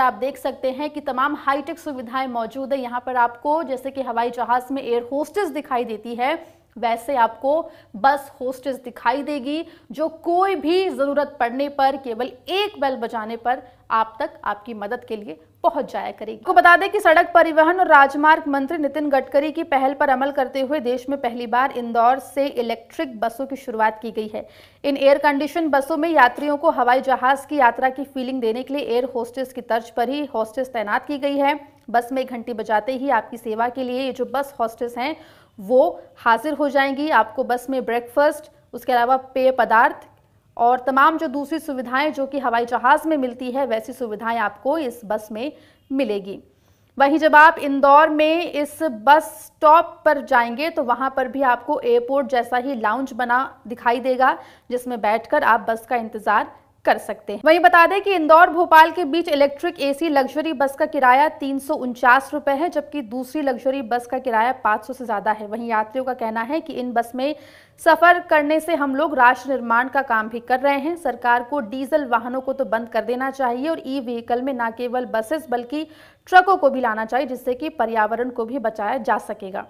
आप देख सकते हैं कि तमाम हाईटेक सुविधाएं मौजूद है यहाँ पर आपको जैसे कि हवाई जहाज में एयर होस्टेस दिखाई देती है वैसे आपको बस होस्टेस दिखाई देगी जो कोई भी ज़रूरत पड़ने पर केवल एक बेल बजाने पर आप तक आपकी मदद के लिए पहुंच जाया करेगी को बता दें कि सड़क परिवहन और राजमार्ग मंत्री नितिन गडकरी की पहल पर अमल करते हुए देश में पहली बार इंदौर से इलेक्ट्रिक बसों की शुरुआत की गई है इन एयर कंडीशन बसों में यात्रियों को हवाई जहाज की यात्रा की फीलिंग देने के लिए एयर होस्टेस की तर्ज पर ही होस्टेस तैनात की गई है बस में घंटी बजाते ही आपकी सेवा के लिए ये जो बस हॉस्टेस हैं वो हाजिर हो जाएंगी आपको बस में ब्रेकफास्ट उसके अलावा पेय पदार्थ और तमाम जो दूसरी सुविधाएं जो कि हवाई जहाज़ में मिलती है वैसी सुविधाएं आपको इस बस में मिलेगी वहीं जब आप इंदौर में इस बस स्टॉप पर जाएंगे तो वहां पर भी आपको एयरपोर्ट जैसा ही लाउंज बना दिखाई देगा जिसमें बैठकर आप बस का इंतज़ार कर सकते हैं वहीं बता दें कि इंदौर भोपाल के बीच इलेक्ट्रिक एसी लग्जरी बस का किराया तीन रुपए है जबकि दूसरी लग्जरी बस का किराया 500 से ज्यादा है वहीं यात्रियों का कहना है कि इन बस में सफर करने से हम लोग राष्ट्र निर्माण का काम भी कर रहे हैं सरकार को डीजल वाहनों को तो बंद कर देना चाहिए और ई व्हीकल में न केवल बसेस बल्कि ट्रकों को भी लाना चाहिए जिससे कि पर्यावरण को भी बचाया जा सकेगा